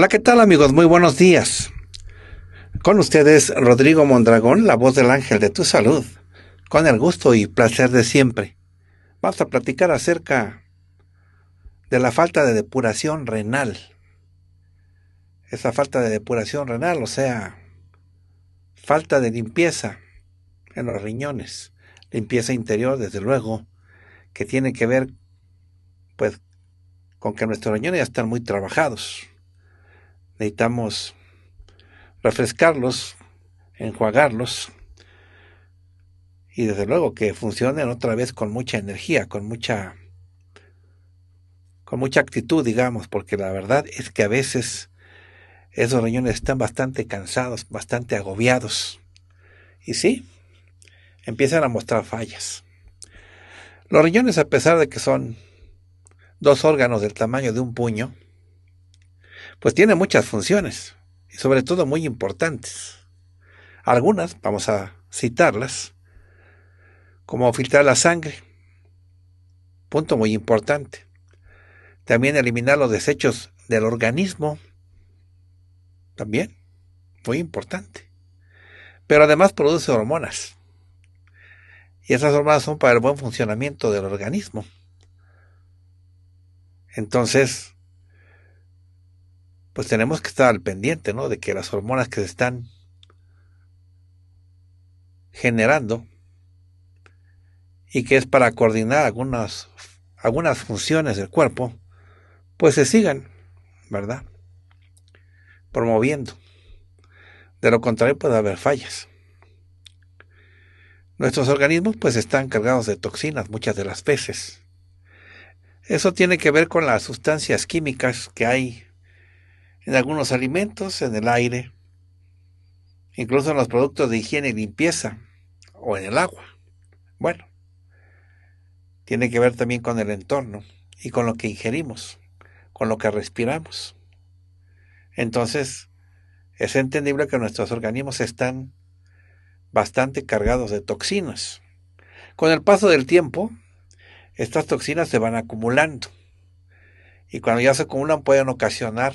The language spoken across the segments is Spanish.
Hola, ¿qué tal amigos? Muy buenos días. Con ustedes Rodrigo Mondragón, la voz del ángel de tu salud, con el gusto y placer de siempre. Vamos a platicar acerca de la falta de depuración renal. Esa falta de depuración renal, o sea, falta de limpieza en los riñones, limpieza interior, desde luego, que tiene que ver pues con que nuestros riñones ya están muy trabajados necesitamos refrescarlos, enjuagarlos y desde luego que funcionen otra vez con mucha energía, con mucha con mucha actitud, digamos, porque la verdad es que a veces esos riñones están bastante cansados, bastante agobiados. Y sí, empiezan a mostrar fallas. Los riñones, a pesar de que son dos órganos del tamaño de un puño, pues tiene muchas funciones y sobre todo muy importantes. Algunas, vamos a citarlas, como filtrar la sangre, punto muy importante. También eliminar los desechos del organismo, también, muy importante. Pero además produce hormonas. Y esas hormonas son para el buen funcionamiento del organismo. Entonces, pues tenemos que estar al pendiente, ¿no? De que las hormonas que se están generando y que es para coordinar algunas, algunas funciones del cuerpo, pues se sigan, ¿verdad? Promoviendo. De lo contrario puede haber fallas. Nuestros organismos pues están cargados de toxinas muchas de las veces. Eso tiene que ver con las sustancias químicas que hay en algunos alimentos, en el aire, incluso en los productos de higiene y limpieza o en el agua. Bueno, tiene que ver también con el entorno y con lo que ingerimos, con lo que respiramos. Entonces, es entendible que nuestros organismos están bastante cargados de toxinas. Con el paso del tiempo, estas toxinas se van acumulando y cuando ya se acumulan pueden ocasionar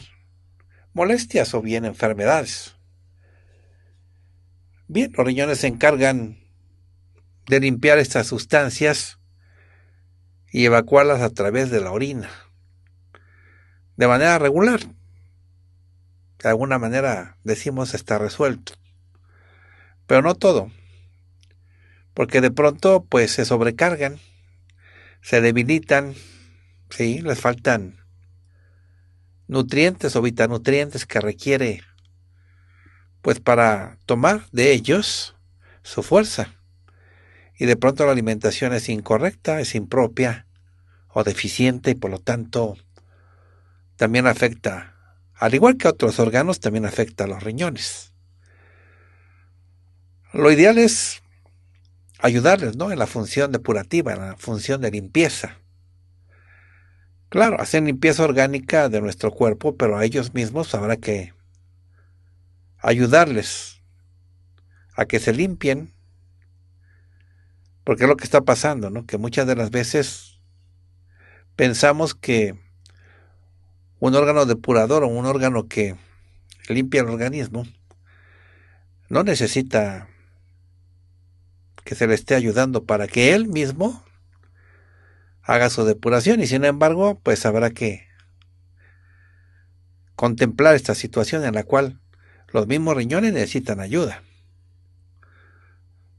molestias o bien enfermedades. Bien, los riñones se encargan de limpiar estas sustancias y evacuarlas a través de la orina, de manera regular. De alguna manera decimos está resuelto, pero no todo, porque de pronto pues se sobrecargan, se debilitan, sí, les faltan nutrientes o vitanutrientes que requiere pues para tomar de ellos su fuerza. Y de pronto la alimentación es incorrecta, es impropia o deficiente y por lo tanto también afecta, al igual que otros órganos, también afecta a los riñones. Lo ideal es ayudarles ¿no? en la función depurativa, en la función de limpieza. Claro, hacen limpieza orgánica de nuestro cuerpo, pero a ellos mismos habrá que ayudarles a que se limpien, porque es lo que está pasando, ¿no? Que muchas de las veces pensamos que un órgano depurador o un órgano que limpia el organismo no necesita que se le esté ayudando para que él mismo haga su depuración y sin embargo, pues habrá que contemplar esta situación en la cual los mismos riñones necesitan ayuda,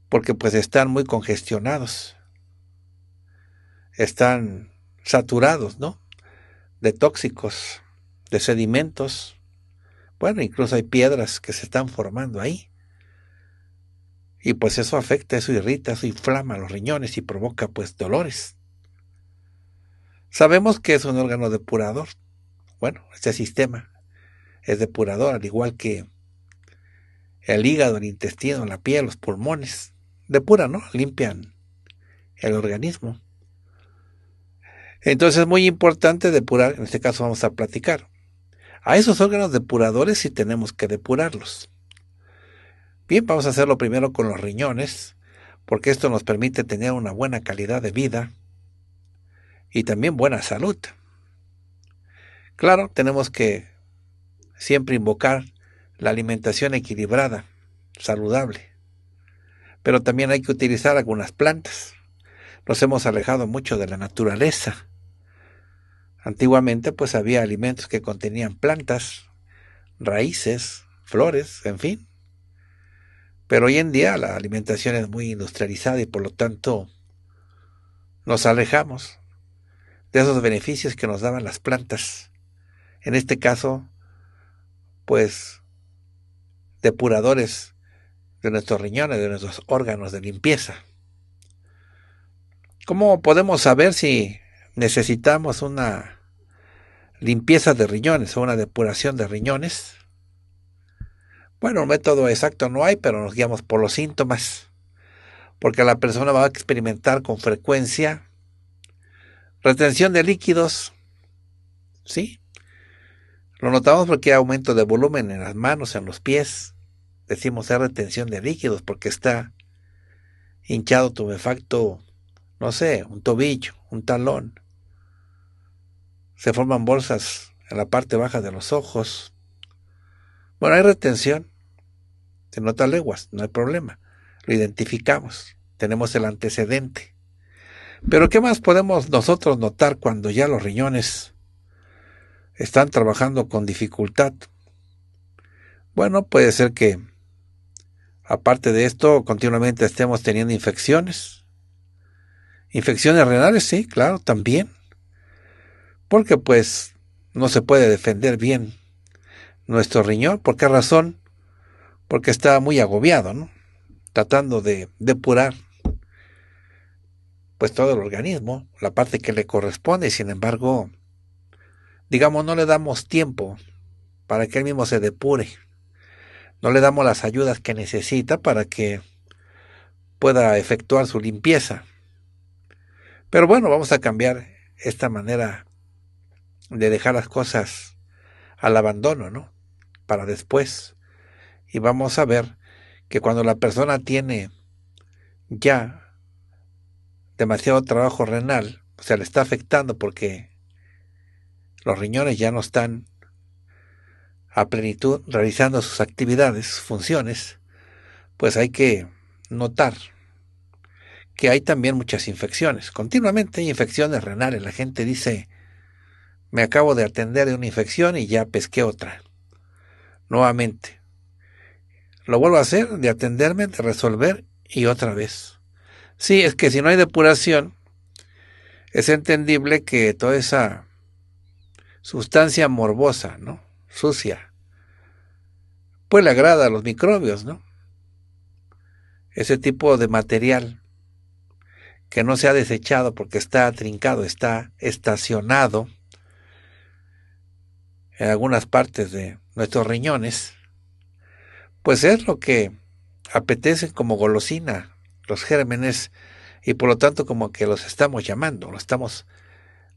porque pues están muy congestionados, están saturados, ¿no? De tóxicos, de sedimentos, bueno, incluso hay piedras que se están formando ahí. Y pues eso afecta, eso irrita, eso inflama los riñones y provoca pues dolores Sabemos que es un órgano depurador. Bueno, este sistema es depurador, al igual que el hígado, el intestino, la piel, los pulmones. Depuran, ¿no? Limpian el organismo. Entonces es muy importante depurar, en este caso vamos a platicar. A esos órganos depuradores si tenemos que depurarlos. Bien, vamos a hacerlo primero con los riñones, porque esto nos permite tener una buena calidad de vida, y también buena salud. Claro, tenemos que siempre invocar la alimentación equilibrada, saludable, pero también hay que utilizar algunas plantas. Nos hemos alejado mucho de la naturaleza. Antiguamente pues había alimentos que contenían plantas, raíces, flores, en fin. Pero hoy en día la alimentación es muy industrializada y por lo tanto nos alejamos esos beneficios que nos daban las plantas. En este caso, pues, depuradores de nuestros riñones, de nuestros órganos de limpieza. ¿Cómo podemos saber si necesitamos una limpieza de riñones o una depuración de riñones? Bueno, un método exacto no hay, pero nos guiamos por los síntomas, porque la persona va a experimentar con frecuencia Retención de líquidos. ¿Sí? Lo notamos porque hay aumento de volumen en las manos, en los pies. Decimos hay retención de líquidos porque está hinchado, tumefacto, no sé, un tobillo, un talón. Se forman bolsas en la parte baja de los ojos. Bueno, hay retención. Se nota leguas, no hay problema. Lo identificamos. Tenemos el antecedente. Pero ¿qué más podemos nosotros notar cuando ya los riñones están trabajando con dificultad? Bueno, puede ser que, aparte de esto, continuamente estemos teniendo infecciones. Infecciones renales, sí, claro, también. Porque pues no se puede defender bien nuestro riñón. ¿Por qué razón? Porque está muy agobiado, ¿no? Tratando de depurar pues todo el organismo, la parte que le corresponde, sin embargo, digamos, no le damos tiempo para que él mismo se depure, no le damos las ayudas que necesita para que pueda efectuar su limpieza. Pero bueno, vamos a cambiar esta manera de dejar las cosas al abandono, ¿no? Para después. Y vamos a ver que cuando la persona tiene ya demasiado trabajo renal, o sea, le está afectando porque los riñones ya no están a plenitud realizando sus actividades, sus funciones, pues hay que notar que hay también muchas infecciones. Continuamente hay infecciones renales. La gente dice, me acabo de atender de una infección y ya pesqué otra. Nuevamente. Lo vuelvo a hacer, de atenderme, de resolver y otra vez. Sí, es que si no hay depuración, es entendible que toda esa sustancia morbosa, ¿no? Sucia, pues le agrada a los microbios, ¿no? Ese tipo de material que no se ha desechado porque está trincado, está estacionado en algunas partes de nuestros riñones, pues es lo que apetece como golosina los gérmenes y por lo tanto como que los estamos llamando, los estamos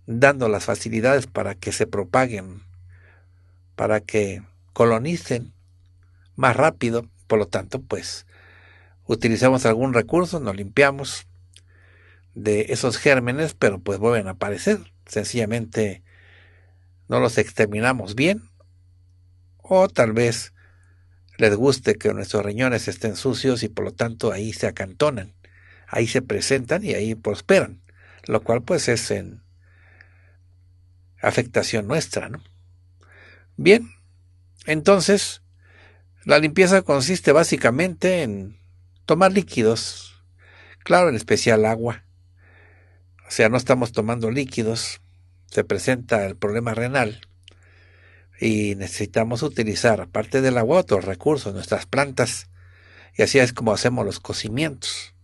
dando las facilidades para que se propaguen, para que colonicen más rápido, por lo tanto pues utilizamos algún recurso, nos limpiamos de esos gérmenes, pero pues vuelven a aparecer, sencillamente no los exterminamos bien o tal vez les guste que nuestros riñones estén sucios y por lo tanto ahí se acantonan, ahí se presentan y ahí prosperan, lo cual pues es en afectación nuestra, ¿no? Bien, entonces la limpieza consiste básicamente en tomar líquidos, claro, en especial agua. O sea, no estamos tomando líquidos, se presenta el problema renal, y necesitamos utilizar parte del agua, otros recursos, nuestras plantas. Y así es como hacemos los cocimientos.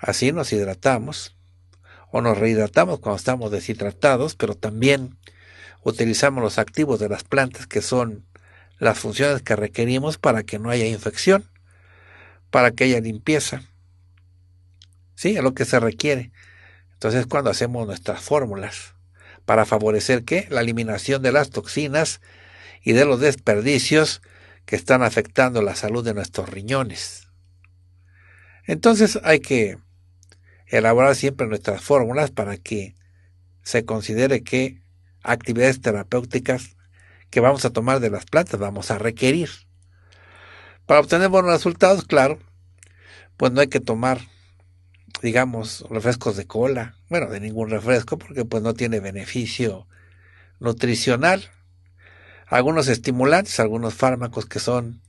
Así nos hidratamos o nos rehidratamos cuando estamos deshidratados, pero también utilizamos los activos de las plantas que son las funciones que requerimos para que no haya infección, para que haya limpieza. Sí, es lo que se requiere. Entonces cuando hacemos nuestras fórmulas para favorecer ¿qué? la eliminación de las toxinas y de los desperdicios que están afectando la salud de nuestros riñones. Entonces hay que elaborar siempre nuestras fórmulas para que se considere que actividades terapéuticas que vamos a tomar de las plantas vamos a requerir. Para obtener buenos resultados, claro, pues no hay que tomar digamos, refrescos de cola, bueno, de ningún refresco porque pues no tiene beneficio nutricional, algunos estimulantes, algunos fármacos que son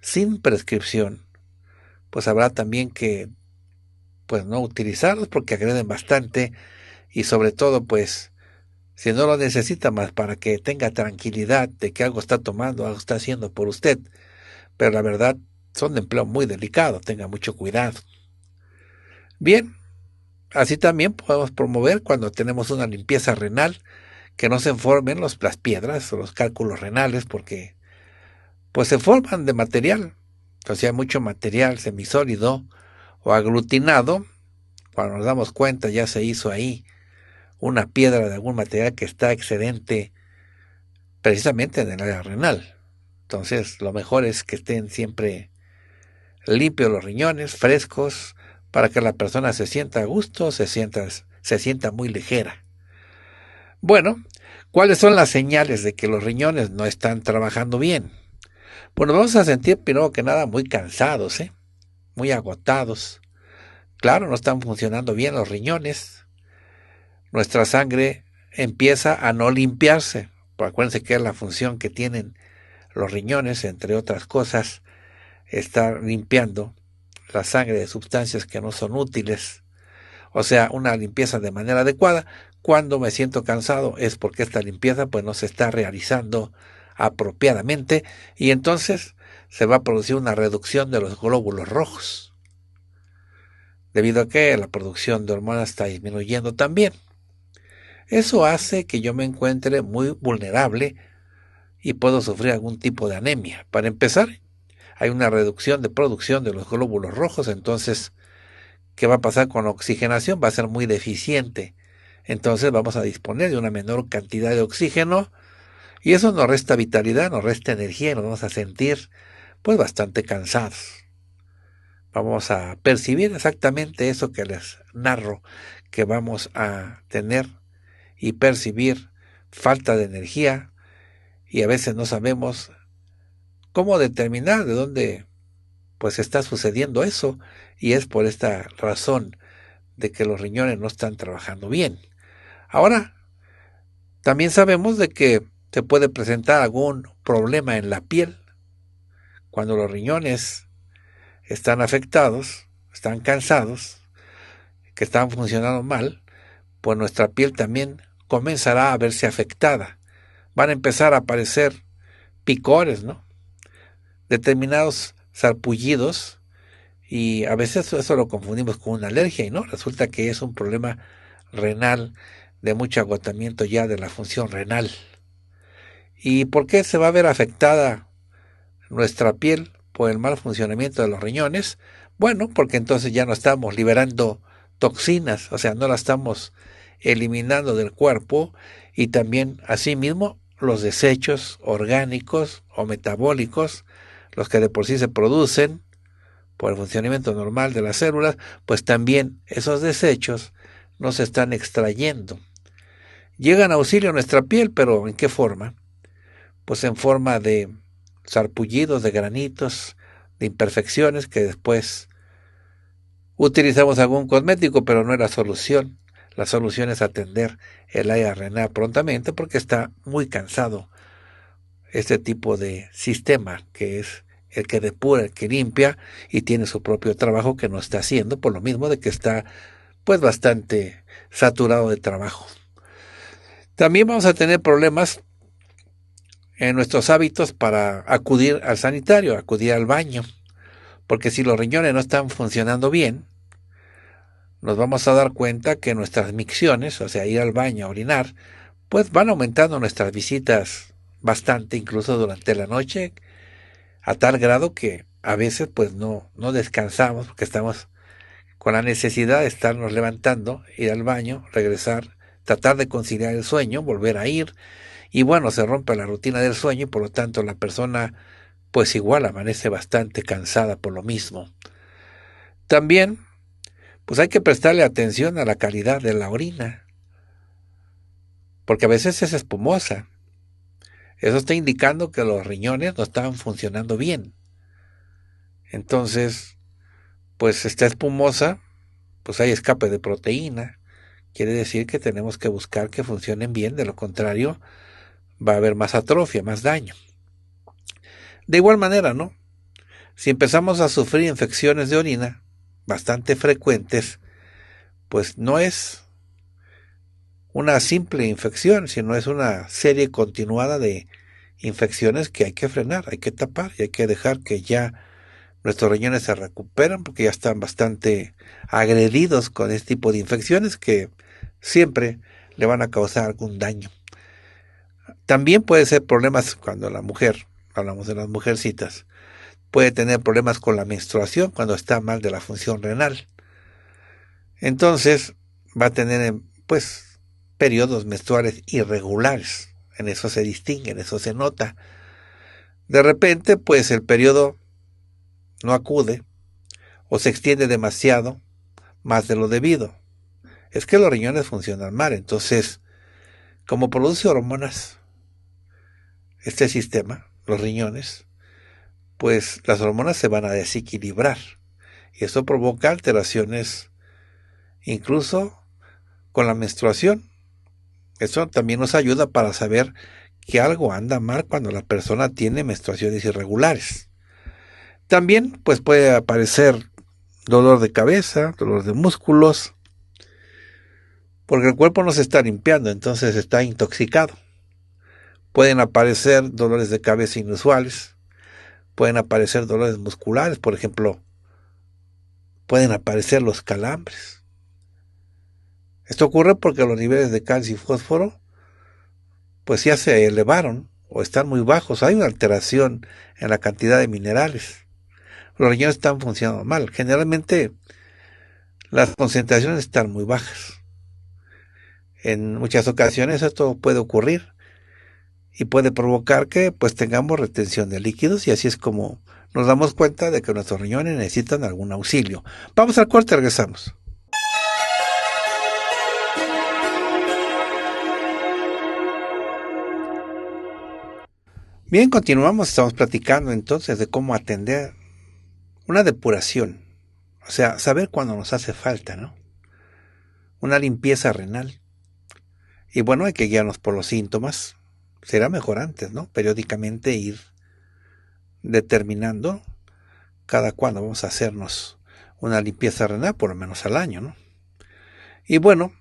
sin prescripción, pues habrá también que pues no utilizarlos porque agreden bastante y sobre todo pues si no lo necesita más para que tenga tranquilidad de que algo está tomando, algo está haciendo por usted, pero la verdad son de empleo muy delicado, tenga mucho cuidado. Bien, así también podemos promover cuando tenemos una limpieza renal que no se formen las piedras o los cálculos renales porque pues se forman de material. Entonces hay mucho material semisólido o aglutinado. Cuando nos damos cuenta ya se hizo ahí una piedra de algún material que está excedente precisamente en el área renal. Entonces lo mejor es que estén siempre limpios los riñones, frescos, para que la persona se sienta a gusto, se sienta, muy ligera. Bueno, ¿cuáles son las señales de que los riñones no están trabajando bien? Bueno, vamos a sentir primero que nada muy cansados, ¿eh? muy agotados. Claro, no están funcionando bien los riñones. Nuestra sangre empieza a no limpiarse. Pues acuérdense que es la función que tienen los riñones, entre otras cosas, estar limpiando la sangre de sustancias que no son útiles, o sea, una limpieza de manera adecuada. Cuando me siento cansado es porque esta limpieza pues no se está realizando apropiadamente y entonces se va a producir una reducción de los glóbulos rojos, debido a que la producción de hormonas está disminuyendo también. Eso hace que yo me encuentre muy vulnerable y puedo sufrir algún tipo de anemia. Para empezar, hay una reducción de producción de los glóbulos rojos, entonces, ¿qué va a pasar con la oxigenación? Va a ser muy deficiente. Entonces vamos a disponer de una menor cantidad de oxígeno y eso nos resta vitalidad, nos resta energía y nos vamos a sentir pues bastante cansados. Vamos a percibir exactamente eso que les narro, que vamos a tener y percibir falta de energía y a veces no sabemos cómo determinar de dónde pues está sucediendo eso y es por esta razón de que los riñones no están trabajando bien. Ahora, también sabemos de que se puede presentar algún problema en la piel cuando los riñones están afectados, están cansados, que están funcionando mal, pues nuestra piel también comenzará a verse afectada. Van a empezar a aparecer picores, ¿no? determinados sarpullidos y a veces eso, lo confundimos con una alergia y no, resulta que es un problema renal de mucho agotamiento ya de la función renal. ¿Y por qué se va a ver afectada nuestra piel por el mal funcionamiento de los riñones? Bueno, porque entonces ya no estamos liberando toxinas, o sea, no la estamos eliminando del cuerpo y también asimismo los desechos orgánicos o metabólicos los que de por sí se producen por el funcionamiento normal de las células, pues también esos desechos nos están extrayendo. Llegan a auxilio a nuestra piel, pero ¿en qué forma? Pues en forma de sarpullidos, de granitos, de imperfecciones que después utilizamos algún cosmético, pero no es la solución. La solución es atender el área renal prontamente porque está muy cansado este tipo de sistema que es el que depura, el que limpia y tiene su propio trabajo que no está haciendo por lo mismo de que está pues bastante saturado de trabajo. También vamos a tener problemas en nuestros hábitos para acudir al sanitario, acudir al baño, porque si los riñones no están funcionando bien, nos vamos a dar cuenta que nuestras micciones, o sea, ir al baño a orinar, pues van aumentando nuestras visitas bastante, incluso durante la noche, a tal grado que a veces pues no, no descansamos porque estamos con la necesidad de estarnos levantando, ir al baño, regresar, tratar de conciliar el sueño, volver a ir y bueno, se rompe la rutina del sueño y por lo tanto la persona pues igual amanece bastante cansada por lo mismo. También pues hay que prestarle atención a la calidad de la orina, porque a veces es espumosa eso está indicando que los riñones no estaban funcionando bien. Entonces, pues está espumosa, pues hay escape de proteína. Quiere decir que tenemos que buscar que funcionen bien, de lo contrario va a haber más atrofia, más daño. De igual manera, ¿no? Si empezamos a sufrir infecciones de orina, bastante frecuentes, pues no es una simple infección, sino es una serie continuada de infecciones que hay que frenar, hay que tapar y hay que dejar que ya nuestros riñones se recuperan porque ya están bastante agredidos con este tipo de infecciones que siempre le van a causar algún daño. También puede ser problemas cuando la mujer, hablamos de las mujercitas, puede tener problemas con la menstruación cuando está mal de la función renal. Entonces va a tener pues periodos menstruales irregulares. En eso se distingue, en eso se nota. De repente, pues el periodo no acude o se extiende demasiado, más de lo debido. Es que los riñones funcionan mal, entonces, como produce hormonas, este sistema, los riñones, pues las hormonas se van a desequilibrar y eso provoca alteraciones incluso con la menstruación. Eso también nos ayuda para saber que algo anda mal cuando la persona tiene menstruaciones irregulares. También pues puede aparecer dolor de cabeza, dolor de músculos, porque el cuerpo no se está limpiando, entonces está intoxicado. Pueden aparecer dolores de cabeza inusuales, pueden aparecer dolores musculares, por ejemplo, pueden aparecer los calambres. Esto ocurre porque los niveles de calcio y fósforo pues ya se elevaron o están muy bajos. Hay una alteración en la cantidad de minerales. Los riñones están funcionando mal. Generalmente las concentraciones están muy bajas. En muchas ocasiones esto puede ocurrir y puede provocar que pues tengamos retención de líquidos y así es como nos damos cuenta de que nuestros riñones necesitan algún auxilio. Vamos al corte, regresamos. Bien, continuamos, estamos platicando entonces de cómo atender una depuración, o sea, saber cuándo nos hace falta, ¿no? Una limpieza renal. Y bueno, hay que guiarnos por los síntomas. Será mejor antes, ¿no? Periódicamente ir determinando cada cuándo vamos a hacernos una limpieza renal, por lo menos al año, ¿no? Y bueno,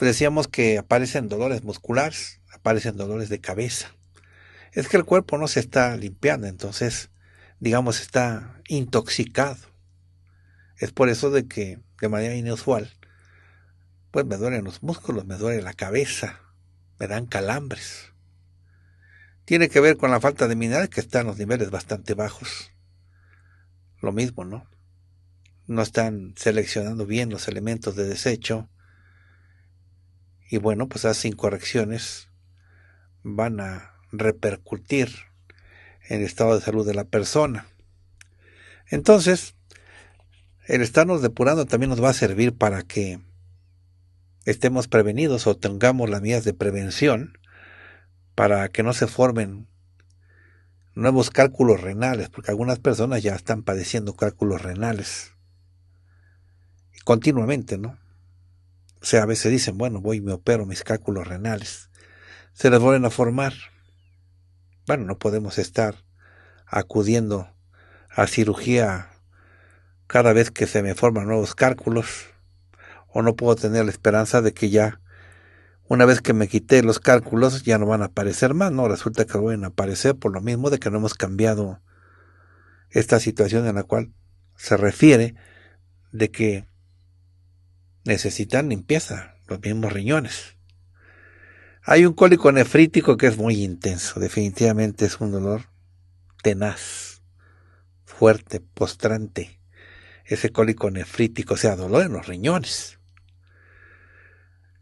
decíamos que aparecen dolores musculares, aparecen dolores de cabeza, es que el cuerpo no se está limpiando, entonces, digamos, está intoxicado. Es por eso de que, de manera inusual, pues me duelen los músculos, me duele la cabeza, me dan calambres. Tiene que ver con la falta de minerales que están en los niveles bastante bajos. Lo mismo, ¿no? No están seleccionando bien los elementos de desecho. Y bueno, pues esas incorrecciones van a repercutir en el estado de salud de la persona. Entonces, el estarnos depurando también nos va a servir para que estemos prevenidos o tengamos las medidas de prevención para que no se formen nuevos cálculos renales, porque algunas personas ya están padeciendo cálculos renales continuamente, ¿no? O sea, a veces dicen, bueno, voy y me opero mis cálculos renales. Se les vuelven a formar bueno, no podemos estar acudiendo a cirugía cada vez que se me forman nuevos cálculos, o no puedo tener la esperanza de que ya, una vez que me quité los cálculos, ya no van a aparecer más, no, resulta que van a aparecer por lo mismo de que no hemos cambiado esta situación en la cual se refiere de que necesitan limpieza los mismos riñones. Hay un cólico nefrítico que es muy intenso, definitivamente es un dolor tenaz, fuerte, postrante. Ese cólico nefrítico, o sea, dolor en los riñones.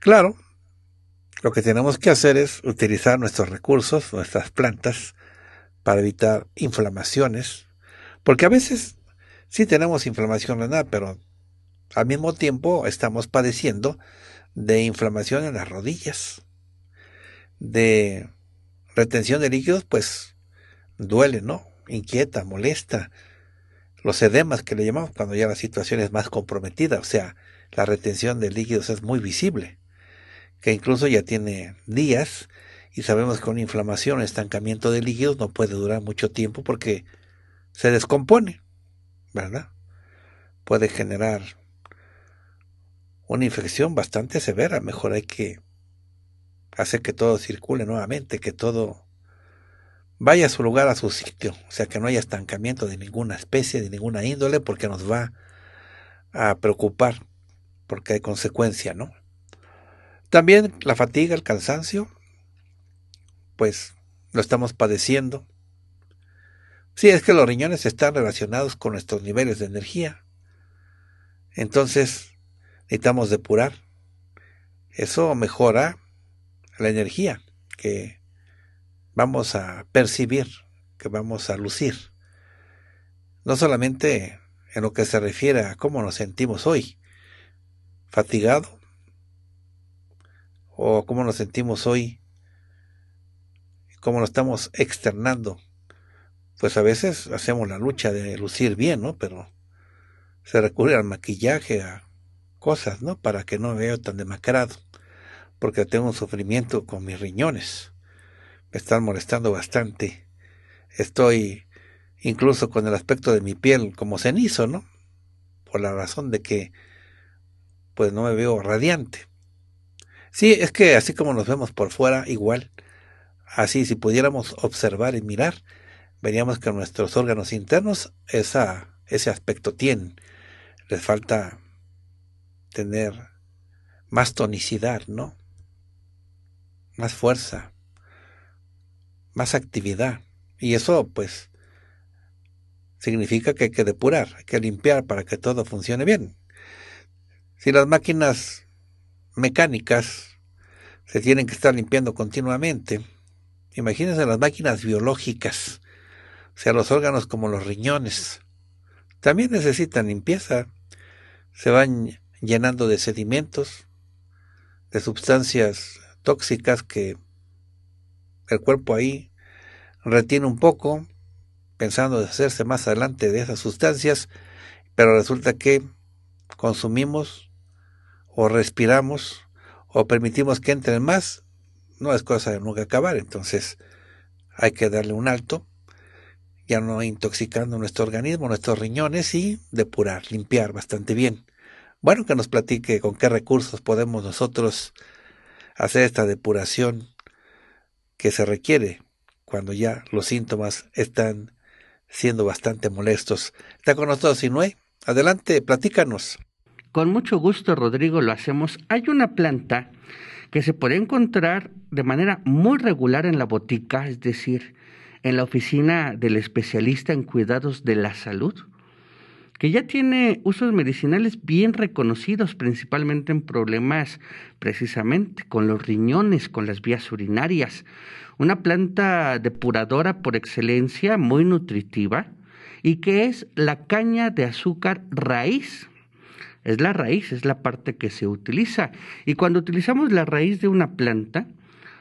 Claro, lo que tenemos que hacer es utilizar nuestros recursos, nuestras plantas, para evitar inflamaciones, porque a veces sí tenemos inflamación renal, pero al mismo tiempo estamos padeciendo de inflamación en las rodillas, de retención de líquidos, pues duele, ¿no? Inquieta, molesta. Los edemas que le llamamos cuando ya la situación es más comprometida, o sea, la retención de líquidos es muy visible, que incluso ya tiene días y sabemos que una inflamación, estancamiento de líquidos no puede durar mucho tiempo porque se descompone, ¿verdad? Puede generar una infección bastante severa, mejor hay que Hace que todo circule nuevamente, que todo vaya a su lugar, a su sitio, o sea, que no haya estancamiento de ninguna especie, de ninguna índole, porque nos va a preocupar, porque hay consecuencia, ¿no? También la fatiga, el cansancio, pues lo estamos padeciendo. Sí, es que los riñones están relacionados con nuestros niveles de energía. Entonces, necesitamos depurar. Eso mejora la energía que vamos a percibir, que vamos a lucir. No solamente en lo que se refiere a cómo nos sentimos hoy, fatigado, o cómo nos sentimos hoy, cómo nos estamos externando. Pues a veces hacemos la lucha de lucir bien, ¿no? Pero se recurre al maquillaje, a cosas, ¿no? Para que no me vea tan demacrado porque tengo un sufrimiento con mis riñones. Me están molestando bastante. Estoy incluso con el aspecto de mi piel como cenizo, ¿no? Por la razón de que pues no me veo radiante. Sí, es que así como nos vemos por fuera, igual, así si pudiéramos observar y mirar, veríamos que nuestros órganos internos esa, ese aspecto tienen. Les falta tener más tonicidad, ¿no? más fuerza, más actividad. Y eso, pues, significa que hay que depurar, hay que limpiar para que todo funcione bien. Si las máquinas mecánicas se tienen que estar limpiando continuamente, imagínense las máquinas biológicas, o sea, los órganos como los riñones, también necesitan limpieza, se van llenando de sedimentos, de sustancias tóxicas que el cuerpo ahí retiene un poco, pensando hacerse más adelante de esas sustancias, pero resulta que consumimos o respiramos o permitimos que entren más, no es cosa de nunca acabar. Entonces hay que darle un alto, ya no intoxicando nuestro organismo, nuestros riñones y depurar, limpiar bastante bien. Bueno, que nos platique con qué recursos podemos nosotros hacer esta depuración que se requiere cuando ya los síntomas están siendo bastante molestos. Está con nosotros Sinue. Adelante, platícanos. Con mucho gusto, Rodrigo, lo hacemos. Hay una planta que se puede encontrar de manera muy regular en la botica, es decir, en la oficina del especialista en cuidados de la salud que ya tiene usos medicinales bien reconocidos, principalmente en problemas precisamente con los riñones, con las vías urinarias. Una planta depuradora por excelencia, muy nutritiva, y que es la caña de azúcar raíz. Es la raíz, es la parte que se utiliza. Y cuando utilizamos la raíz de una planta,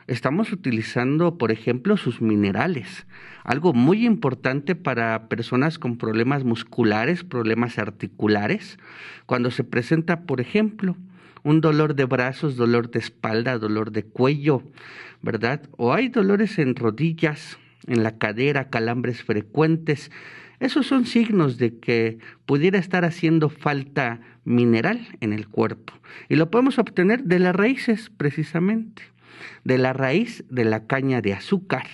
estamos utilizando, por ejemplo, sus minerales, algo muy importante para personas con problemas musculares, problemas articulares, cuando se presenta, por ejemplo, un dolor de brazos, dolor de espalda, dolor de cuello, ¿verdad? O hay dolores en rodillas, en la cadera, calambres frecuentes. Esos son signos de que pudiera estar haciendo falta mineral en el cuerpo. Y lo podemos obtener de las raíces, precisamente de la raíz de la caña de azúcar.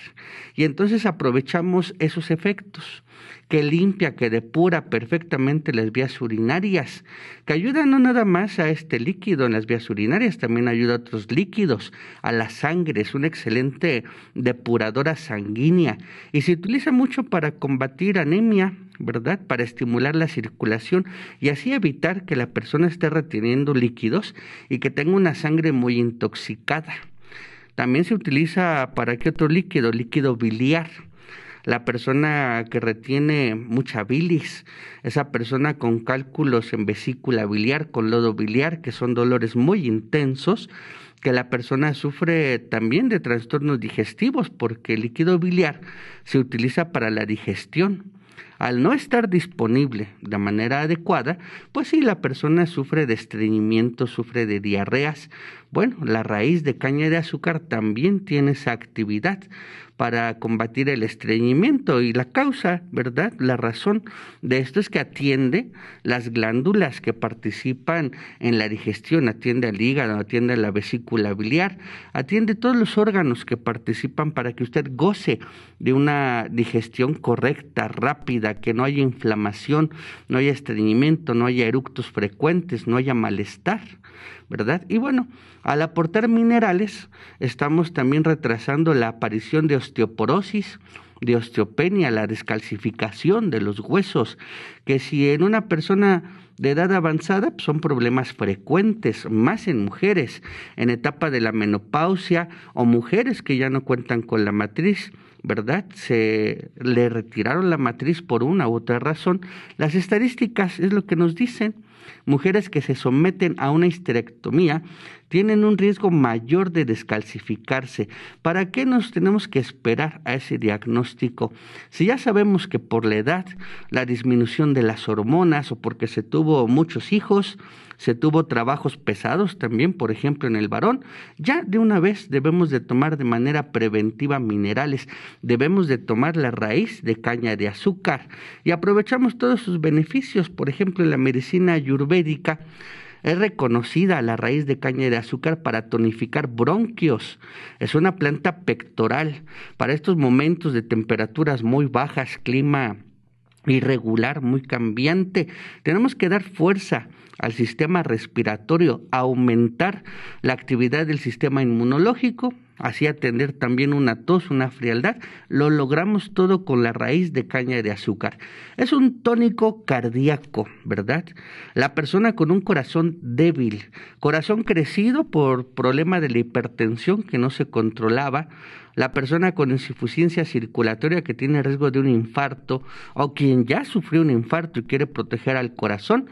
Y entonces aprovechamos esos efectos que limpia, que depura perfectamente las vías urinarias, que ayuda no nada más a este líquido en las vías urinarias, también ayuda a otros líquidos, a la sangre, es una excelente depuradora sanguínea y se utiliza mucho para combatir anemia, ¿verdad? Para estimular la circulación y así evitar que la persona esté reteniendo líquidos y que tenga una sangre muy intoxicada. También se utiliza para qué otro líquido, líquido biliar. La persona que retiene mucha bilis, esa persona con cálculos en vesícula biliar, con lodo biliar, que son dolores muy intensos, que la persona sufre también de trastornos digestivos porque el líquido biliar se utiliza para la digestión. Al no estar disponible de manera adecuada, pues sí, la persona sufre de estreñimiento, sufre de diarreas, bueno, la raíz de caña de azúcar también tiene esa actividad para combatir el estreñimiento y la causa, ¿verdad? La razón de esto es que atiende las glándulas que participan en la digestión, atiende al hígado, atiende a la vesícula biliar, atiende todos los órganos que participan para que usted goce de una digestión correcta, rápida, que no haya inflamación, no haya estreñimiento, no haya eructos frecuentes, no haya malestar. ¿verdad? Y bueno, al aportar minerales, estamos también retrasando la aparición de osteoporosis, de osteopenia, la descalcificación de los huesos, que si en una persona de edad avanzada pues, son problemas frecuentes, más en mujeres, en etapa de la menopausia o mujeres que ya no cuentan con la matriz. ¿verdad? Se le retiraron la matriz por una u otra razón. Las estadísticas es lo que nos dicen Mujeres que se someten a una histerectomía tienen un riesgo mayor de descalcificarse. ¿Para qué nos tenemos que esperar a ese diagnóstico? Si ya sabemos que por la edad, la disminución de las hormonas o porque se tuvo muchos hijos, se tuvo trabajos pesados también, por ejemplo, en el varón, ya de una vez debemos de tomar de manera preventiva minerales, debemos de tomar la raíz de caña de azúcar y aprovechamos todos sus beneficios, por ejemplo, en la medicina ayurvédica. Es reconocida la raíz de caña de azúcar para tonificar bronquios. Es una planta pectoral. Para estos momentos de temperaturas muy bajas, clima irregular, muy cambiante. Tenemos que dar fuerza al sistema respiratorio, aumentar la actividad del sistema inmunológico, así atender también una tos, una frialdad. Lo logramos todo con la raíz de caña de azúcar. Es un tónico cardíaco, ¿verdad? La persona con un corazón débil, corazón crecido por problema de la hipertensión que no se controlaba, la persona con insuficiencia circulatoria que tiene riesgo de un infarto o quien ya sufrió un infarto y quiere proteger al corazón,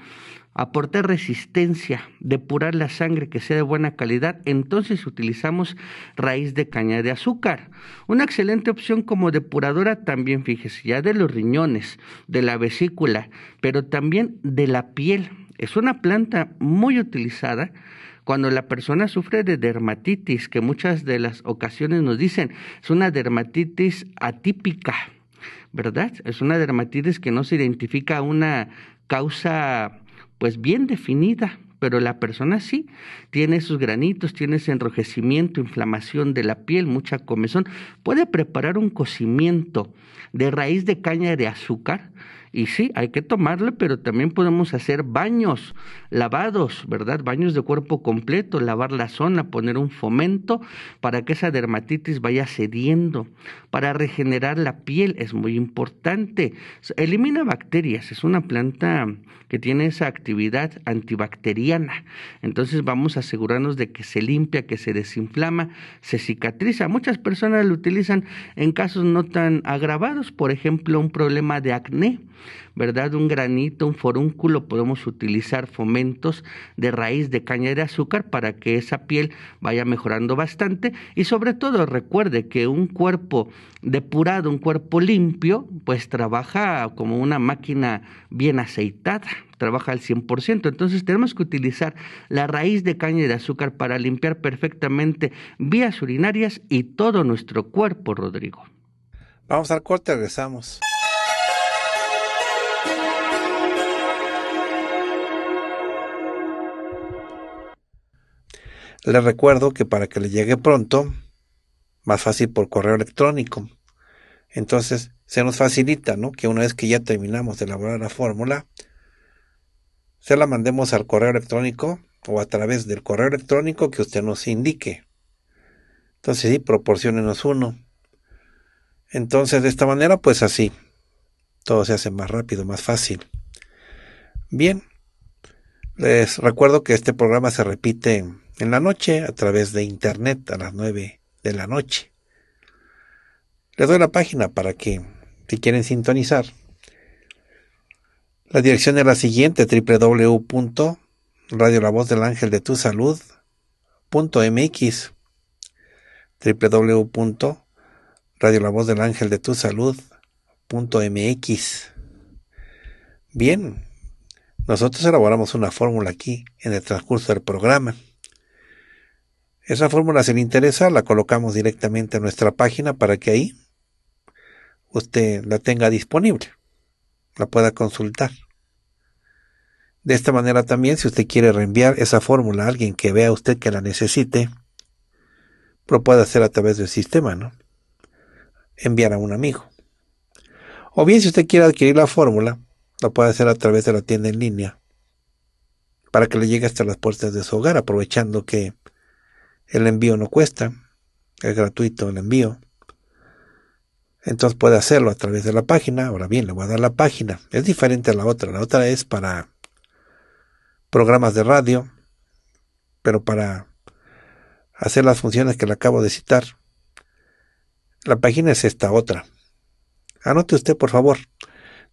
aportar resistencia, depurar la sangre que sea de buena calidad, entonces utilizamos raíz de caña de azúcar. Una excelente opción como depuradora también, fíjese, ya de los riñones, de la vesícula, pero también de la piel. Es una planta muy utilizada cuando la persona sufre de dermatitis, que muchas de las ocasiones nos dicen es una dermatitis atípica, ¿verdad? Es una dermatitis que no se identifica una causa pues bien definida, pero la persona sí tiene sus granitos, tiene ese enrojecimiento, inflamación de la piel, mucha comezón. Puede preparar un cocimiento de raíz de caña de azúcar y sí, hay que tomarlo, pero también podemos hacer baños, lavados, ¿verdad? Baños de cuerpo completo, lavar la zona, poner un fomento para que esa dermatitis vaya cediendo. Para regenerar la piel es muy importante. Elimina bacterias, es una planta que tiene esa actividad antibacteriana. Entonces vamos a asegurarnos de que se limpia, que se desinflama, se cicatriza. Muchas personas lo utilizan en casos no tan agravados, por ejemplo, un problema de acné ¿verdad? Un granito, un forúnculo, podemos utilizar fomentos de raíz de caña de azúcar para que esa piel vaya mejorando bastante y sobre todo recuerde que un cuerpo depurado, un cuerpo limpio, pues trabaja como una máquina bien aceitada, trabaja al 100%. Entonces tenemos que utilizar la raíz de caña de azúcar para limpiar perfectamente vías urinarias y todo nuestro cuerpo, Rodrigo. Vamos al corte, regresamos. Les recuerdo que para que le llegue pronto, más fácil por correo electrónico. Entonces, se nos facilita, ¿no? Que una vez que ya terminamos de elaborar la fórmula, se la mandemos al correo electrónico o a través del correo electrónico que usted nos indique. Entonces, sí, proporcionenos uno. Entonces, de esta manera, pues así. Todo se hace más rápido, más fácil. Bien. Les recuerdo que este programa se repite en la noche a través de internet a las 9 de la noche. Les doy la página para que, si quieren sintonizar, la dirección es la siguiente, www.radio la del ángel de tu la voz del ángel de tu salud.mx Bien, nosotros elaboramos una fórmula aquí en el transcurso del programa. Esa fórmula, si le interesa, la colocamos directamente a nuestra página para que ahí usted la tenga disponible, la pueda consultar. De esta manera también, si usted quiere reenviar esa fórmula a alguien que vea usted que la necesite, lo puede hacer a través del sistema, ¿no? Enviar a un amigo. O bien, si usted quiere adquirir la fórmula, lo puede hacer a través de la tienda en línea, para que le llegue hasta las puertas de su hogar, aprovechando que el envío no cuesta, es gratuito el envío. Entonces puede hacerlo a través de la página. Ahora bien, le voy a dar la página. Es diferente a la otra. La otra es para programas de radio, pero para hacer las funciones que le acabo de citar. La página es esta otra. Anote usted, por favor,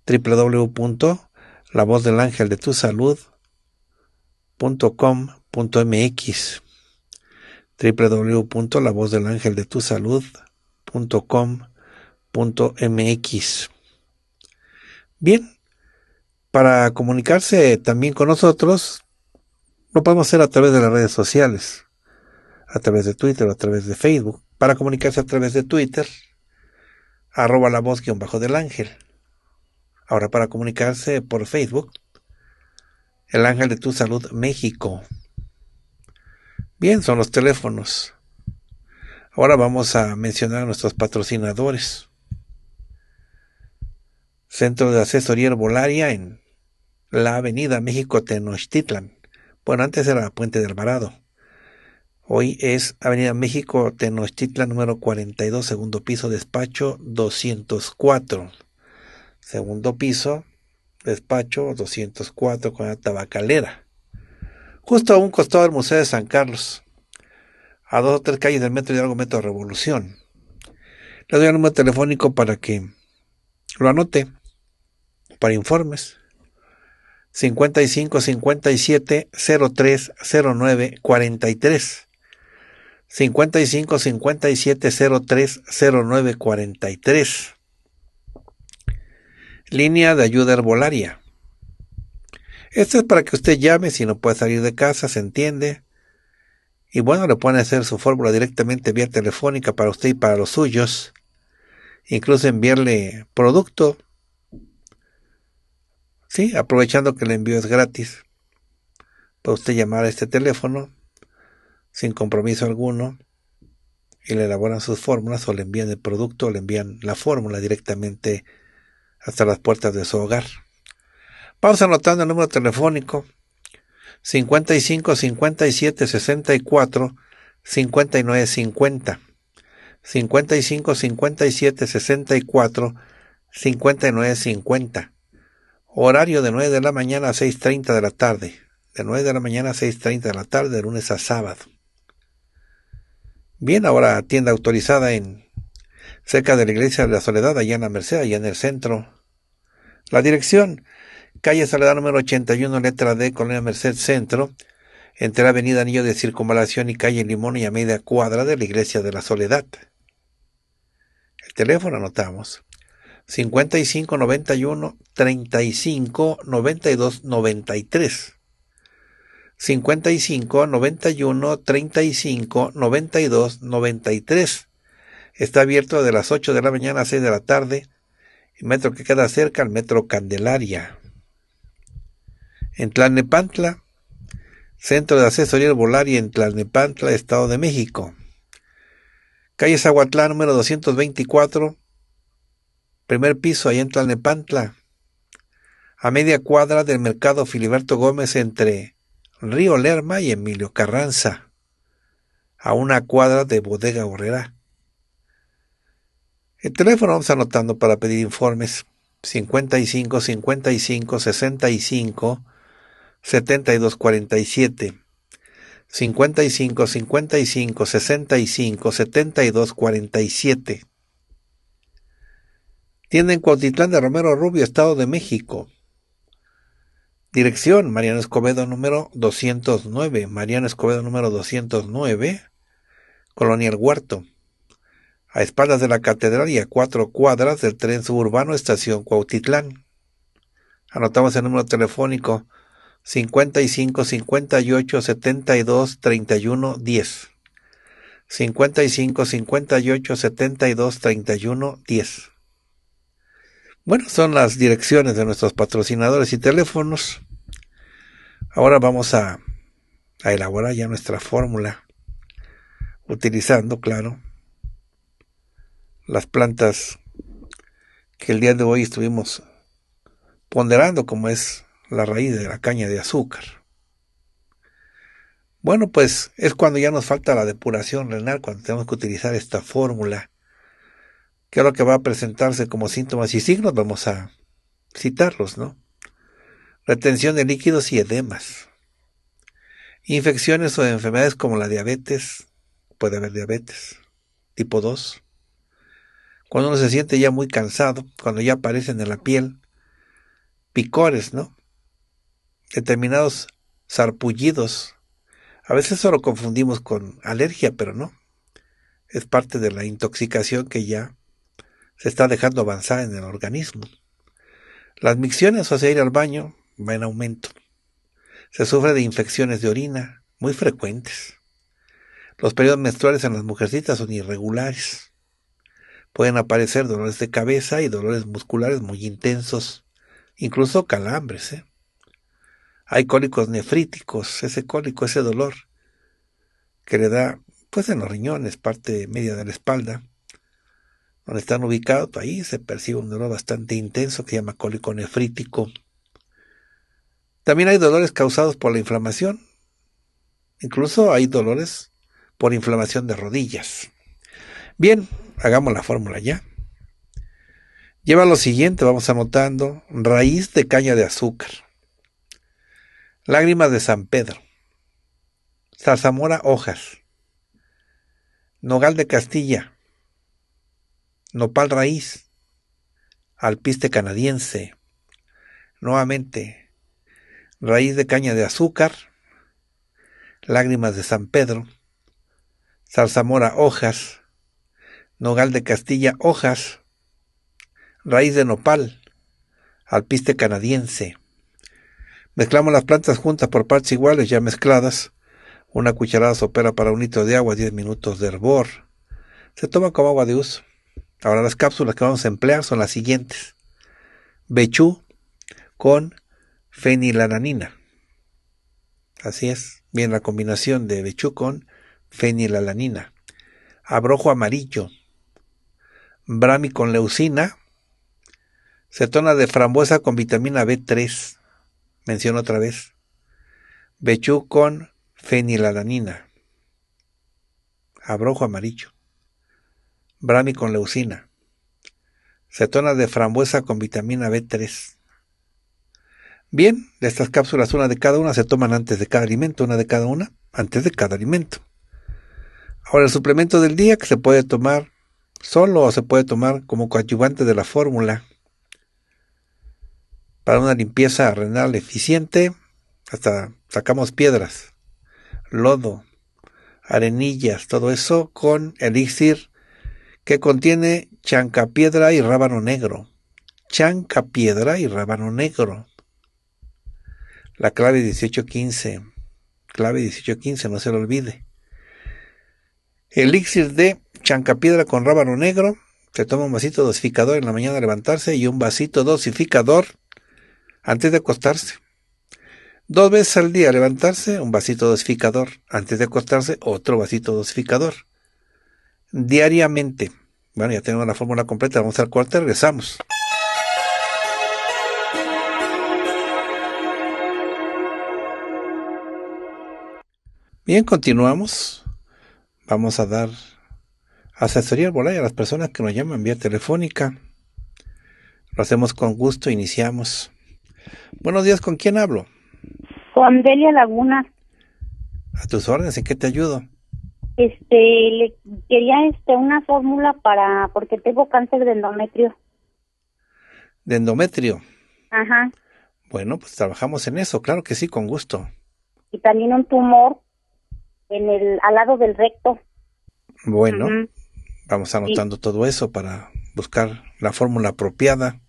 www.lavozdelangeldetusalud.com.mx www.lavozdelangeldetusalud.com.mx. Bien, para comunicarse también con nosotros, lo podemos hacer a través de las redes sociales, a través de Twitter, a través de Facebook. Para comunicarse a través de Twitter, arroba la voz guión bajo del ángel. Ahora para comunicarse por Facebook, el ángel de tu salud México. Bien, son los teléfonos. Ahora vamos a mencionar a nuestros patrocinadores. Centro de Asesoría Herbolaria en la Avenida México Tenochtitlan. Bueno, antes era Puente del Varado, Hoy es Avenida México Tenochtitlan número 42, segundo piso, despacho 204. Segundo piso, despacho 204 con la tabacalera justo a un costado del Museo de San Carlos, a dos o tres calles del metro algo Metro Revolución. Le doy el número telefónico para que lo anote para informes. 55 57 03 09 43. 55 57 03 09 43. Línea de ayuda herbolaria esto es para que usted llame si no puede salir de casa, ¿se entiende? Y bueno, le pueden hacer su fórmula directamente vía telefónica para usted y para los suyos. Incluso enviarle producto. Sí, aprovechando que el envío es gratis. Puede usted llamar a este teléfono sin compromiso alguno y le elaboran sus fórmulas o le envían el producto o le envían la fórmula directamente hasta las puertas de su hogar. Vamos anotando el número telefónico 55 57 64 59 50. 55 57 64 59 50. Horario de 9 de la mañana a 6.30 de la tarde. De 9 de la mañana a 6.30 de la tarde, de lunes a sábado. Bien, ahora tienda autorizada en cerca de la iglesia de la Soledad, allá en la Merced, allá en el centro. La dirección calle Salada número 81, letra D, Colonia Merced Centro, entre la avenida Anillo de Circunvalación y calle Limón y a media cuadra de la Iglesia de la Soledad. El teléfono anotamos 55 91 35 92 93. 55 91 35 92 93. Está abierto de las 8 de la mañana a 6 de la tarde. El metro que queda cerca al metro Candelaria. En Tlalnepantla, Centro de Asesoría y en Tlalnepantla, Estado de México. Calle Zaguatlán, número 224, primer piso, ahí en Tlalnepantla. A media cuadra del mercado Filiberto Gómez entre Río Lerma y Emilio Carranza. A una cuadra de Bodega Horrera. El teléfono vamos anotando para pedir informes. 55 55 65 7247 55 55 65 72 47. Tienda en Cuautitlán de Romero Rubio, Estado de México. Dirección Mariano Escobedo número 209, Mariano Escobedo número 209, Colonia El Huerto. A espaldas de la catedral y a cuatro cuadras del tren suburbano Estación Cuautitlán. Anotamos el número telefónico 55 58 72 31 10. 55 58 72 31 10. Bueno, son las direcciones de nuestros patrocinadores y teléfonos. Ahora vamos a, elaborar ya nuestra fórmula, utilizando, claro, las plantas que el día de hoy estuvimos ponderando, como es la raíz de la caña de azúcar. Bueno, pues es cuando ya nos falta la depuración renal, cuando tenemos que utilizar esta fórmula, que es lo que va a presentarse como síntomas y signos, vamos a citarlos, ¿no? Retención de líquidos y edemas. Infecciones o enfermedades como la diabetes, puede haber diabetes, tipo 2. Cuando uno se siente ya muy cansado, cuando ya aparecen en la piel, picores, ¿no? determinados zarpullidos, A veces eso lo confundimos con alergia, pero no. Es parte de la intoxicación que ya se está dejando avanzar en el organismo. Las micciones, o sea, ir al baño, va en aumento. Se sufre de infecciones de orina, muy frecuentes. Los periodos menstruales en las mujercitas son irregulares. Pueden aparecer dolores de cabeza y dolores musculares muy intensos, incluso calambres. ¿eh? Hay cólicos nefríticos, ese cólico, ese dolor que le da, pues en los riñones, parte media de la espalda, donde están ubicados, ahí se percibe un dolor bastante intenso que se llama cólico nefrítico. También hay dolores causados por la inflamación, incluso hay dolores por inflamación de rodillas. Bien, hagamos la fórmula ya. Lleva lo siguiente, vamos anotando, raíz de caña de azúcar. Lágrimas de San Pedro. Zarzamora Hojas. Nogal de Castilla. Nopal Raíz. Alpiste canadiense. Nuevamente. Raíz de caña de azúcar. Lágrimas de San Pedro. Zarzamora Hojas. Nogal de Castilla Hojas. Raíz de nopal. Alpiste canadiense Mezclamos las plantas juntas por partes iguales ya mezcladas. Una cucharada sopera para un litro de agua, 10 minutos de hervor. Se toma como agua de uso. Ahora las cápsulas que vamos a emplear son las siguientes. Bechú con fenilalanina. Así es, bien la combinación de bechú con fenilalanina. Abrojo amarillo. Brami con leucina. Cetona de frambuesa con vitamina B3 menciono otra vez, Bechú con fenilalanina, abrojo amarillo, brami con leucina, cetona de frambuesa con vitamina B3. Bien, de estas cápsulas una de cada una se toman antes de cada alimento, una de cada una antes de cada alimento. Ahora el suplemento del día que se puede tomar solo o se puede tomar como coadyuvante de la fórmula para una limpieza renal eficiente, hasta sacamos piedras, lodo, arenillas, todo eso con elixir que contiene chancapiedra y rábano negro. Chancapiedra y rábano negro. La clave 1815. Clave 1815, no se lo olvide. Elixir de chancapiedra con rábano negro. Se toma un vasito dosificador en la mañana a levantarse y un vasito dosificador antes de acostarse. Dos veces al día levantarse, un vasito dosificador. Antes de acostarse, otro vasito dosificador. Diariamente. Bueno, ya tenemos la fórmula completa. Vamos al cuarto. regresamos. Bien, continuamos. Vamos a dar asesoría al herbolaria a las personas que nos llaman vía telefónica. Lo hacemos con gusto, iniciamos. Buenos días, ¿con quién hablo? Con Delia Laguna. A tus órdenes, ¿en qué te ayudo? Este, le quería este una fórmula para porque tengo cáncer de endometrio. De endometrio. Ajá. Bueno, pues trabajamos en eso, claro que sí, con gusto. Y también un tumor en el al lado del recto. Bueno, vamos anotando todo eso para buscar la fórmula apropiada.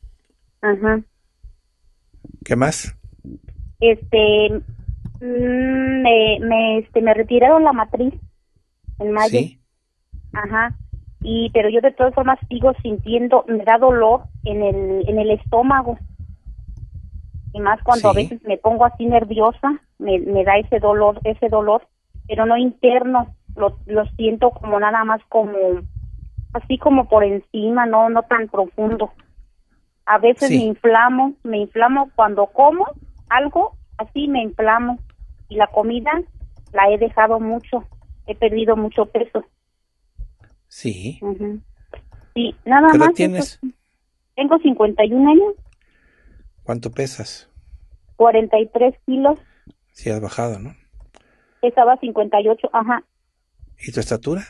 Ajá. ¿Qué más? Este, mm, me, me, este, me retiraron la matriz en mayo. Sí. Ajá. Y, pero yo de todas formas sigo sintiendo, me da dolor en el, en el estómago. Y más cuando a veces me pongo así nerviosa, me, me da ese dolor, ese dolor, pero no interno, lo, lo siento como nada más como, así como por encima, no, no tan profundo. A veces me inflamo, me inflamo cuando como algo, así me inflamo. Y la comida la he dejado mucho, he perdido mucho peso. Sí. Sí, nada ¿Qué más. tienes? tengo 51 años. ¿Cuánto pesas? 43 kilos. Sí, has bajado, ¿no? Pesaba 58, ajá. ¿Y tu estatura?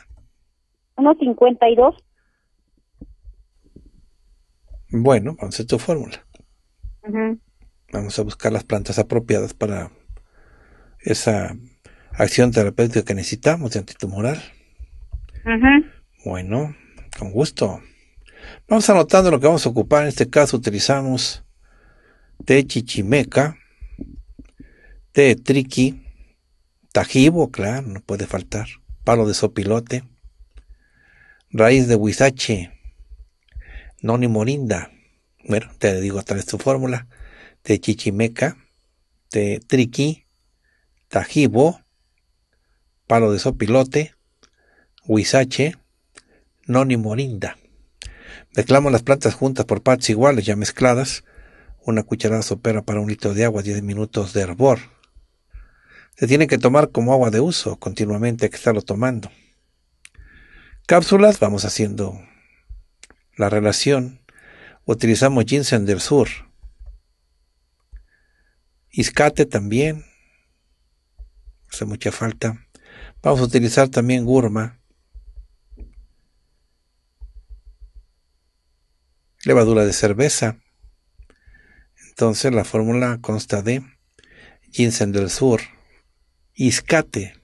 Unos 52. Bueno, vamos a hacer tu fórmula. Vamos a buscar las plantas apropiadas para esa acción terapéutica que necesitamos de antitumoral. Bueno, con gusto. Vamos anotando lo que vamos a ocupar. En este caso utilizamos té chichimeca, té triqui, tajibo, claro, no puede faltar, palo de sopilote, raíz de huizache, noni morinda, bueno, te digo otra de tu fórmula, de chichimeca, de triqui, tajibo, palo de sopilote, huizache, noni morinda. Mezclamos las plantas juntas por partes iguales ya mezcladas, una cucharada sopera para un litro de agua, 10 minutos de hervor. Se tiene que tomar como agua de uso, continuamente hay que estarlo tomando. Cápsulas, vamos haciendo la relación, utilizamos ginseng del sur. Iscate también. Hace mucha falta. Vamos a utilizar también gurma. Levadura de cerveza. Entonces la fórmula consta de ginseng del sur, iscate,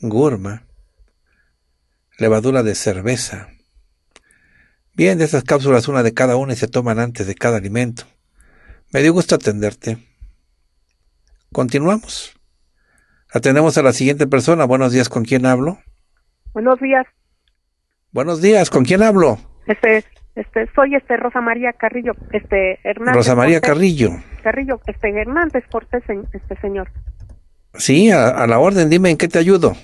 gurma, levadura de cerveza, Bien, de esas cápsulas una de cada una y se toman antes de cada alimento. Me dio gusto atenderte. Continuamos. Atendemos a la siguiente persona. Buenos días, ¿con quién hablo? Buenos días. Buenos días, ¿con quién hablo? Este, este, soy este Rosa María Carrillo, este Hernández. Rosa María Carrillo. Carrillo, este Hernández Cortés, este señor. Sí, a, a, la orden, dime en qué te ayudo.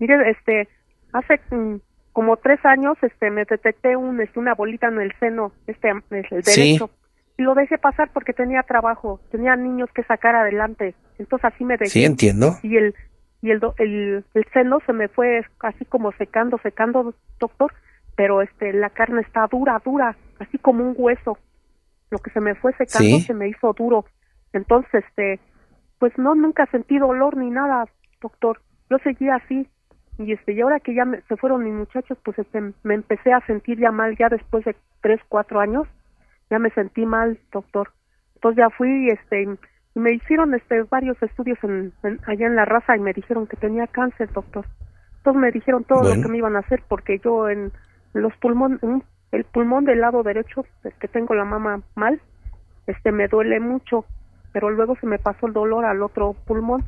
Mire, este, hace mm, como tres años este me detecté un, este, una bolita en el seno este el derecho y lo dejé pasar porque tenía trabajo tenía niños que sacar adelante entonces así me dejé sí entiendo y el y el, el, seno se me fue así como secando secando doctor pero este la carne está dura dura así como un hueso lo que se me fue secando se me hizo duro entonces este pues no nunca sentí dolor ni nada doctor yo seguí así y este y ahora que ya se fueron mis muchachos pues este me empecé a sentir ya mal ya después de tres cuatro años ya me sentí mal doctor entonces ya fui este y me hicieron este varios estudios en, allá en la raza y me dijeron que tenía cáncer doctor entonces me dijeron todo lo que me iban a hacer porque yo en los pulmones, el pulmón del lado derecho es que tengo la mamá mal este me duele mucho pero luego se me pasó el dolor al otro pulmón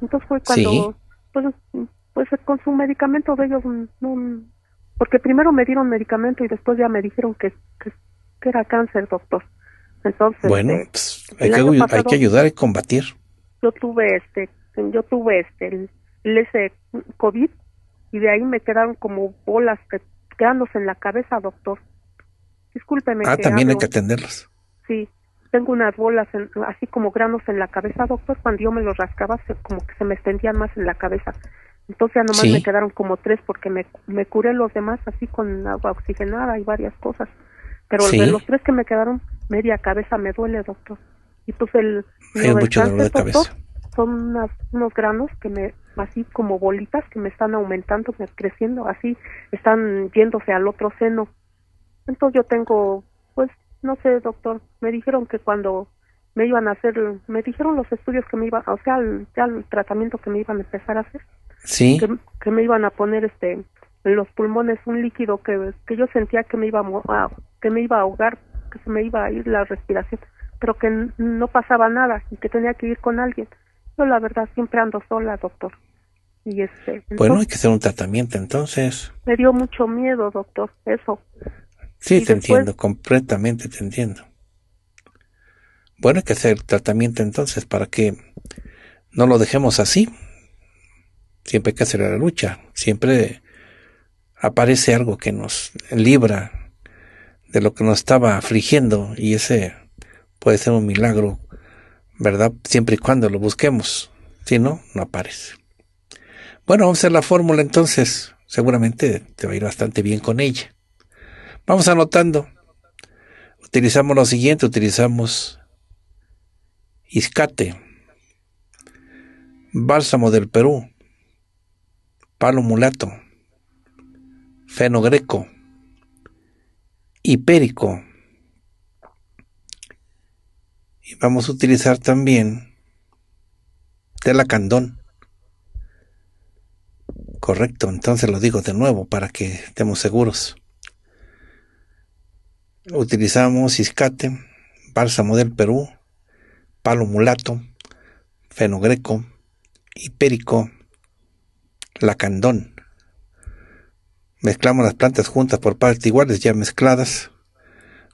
entonces fue cuando pues, pues con su medicamento de ellos, no, porque primero me dieron medicamento y después ya me dijeron que, que, era cáncer, doctor. Entonces, bueno, este, pues, hay, que, hay que ayudar y combatir. Yo tuve este, yo tuve este, el, COVID y de ahí me quedaron como bolas que, granos en la cabeza, doctor. Discúlpeme. Ah, también hay que atenderlos. Sí, tengo unas bolas así como granos en la cabeza, doctor. Cuando yo me los rascaba, como que se me extendían más en la cabeza. Entonces ya nomás me quedaron como tres porque me, me curé los demás así con agua oxigenada y varias cosas. Pero de los tres que me quedaron, media cabeza me duele, doctor. Y pues el... Hay mucho de cabeza. Son unos granos que me, así como bolitas que me están aumentando, me creciendo, así están yéndose al otro seno. Entonces yo tengo, pues, no sé, doctor, me dijeron que cuando me iban a hacer, me dijeron los estudios que me iban, o sea, ya el tratamiento que me iban a empezar a hacer, Sí. Que, me iban a poner este en los pulmones un líquido que, yo sentía que me iba a, que me iba a ahogar, que se me iba a ir la respiración, pero que no pasaba nada y que tenía que ir con alguien. Yo la verdad siempre ando sola, doctor. Y este, bueno, hay que hacer un tratamiento entonces. Me dio mucho miedo, doctor, eso. Sí, te entiendo, completamente te entiendo. Bueno, hay que hacer tratamiento entonces para que no lo dejemos así. Siempre hay que hacer la lucha. Siempre aparece algo que nos libra de lo que nos estaba afligiendo y ese puede ser un milagro, ¿verdad? Siempre y cuando lo busquemos. Si no, no aparece. Bueno, vamos a hacer la fórmula entonces. Seguramente te va a ir bastante bien con ella. Vamos anotando. Utilizamos lo siguiente, utilizamos iscate, bálsamo del Perú, palo mulato, fenogreco, hipérico. Y vamos a utilizar también tela candón. Correcto, entonces lo digo de nuevo para que estemos seguros. Utilizamos ciscate, bálsamo del Perú, palo mulato, fenogreco, hipérico, candón. Mezclamos las plantas juntas por partes iguales, ya mezcladas.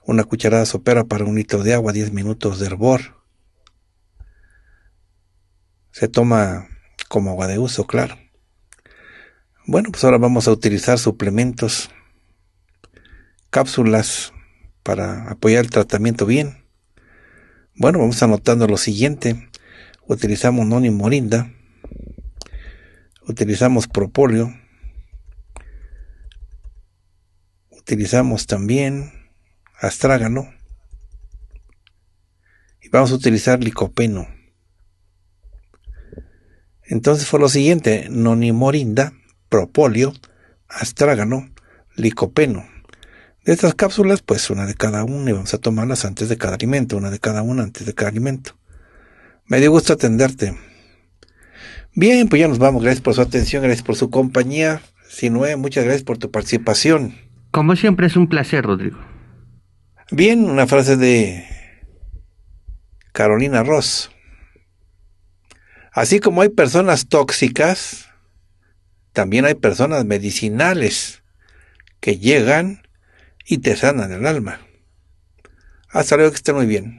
Una cucharada sopera para un litro de agua, 10 minutos de hervor. Se toma como agua de uso, claro. Bueno, pues ahora vamos a utilizar suplementos, cápsulas para apoyar el tratamiento bien. Bueno, vamos anotando lo siguiente. Utilizamos noni morinda, utilizamos propóleo, utilizamos también astrágano y vamos a utilizar licopeno. Entonces fue lo siguiente, nonimorinda, propóleo, astrágano, licopeno. De estas cápsulas, pues una de cada una y vamos a tomarlas antes de cada alimento, una de cada una antes de cada alimento. Me dio gusto atenderte. Bien, pues ya nos vamos. Gracias por su atención, gracias por su compañía. Sinue, muchas gracias por tu participación. Como siempre es un placer, Rodrigo. Bien, una frase de Carolina Ross. Así como hay personas tóxicas, también hay personas medicinales que llegan y te sanan el alma. Hasta luego, que esté muy bien.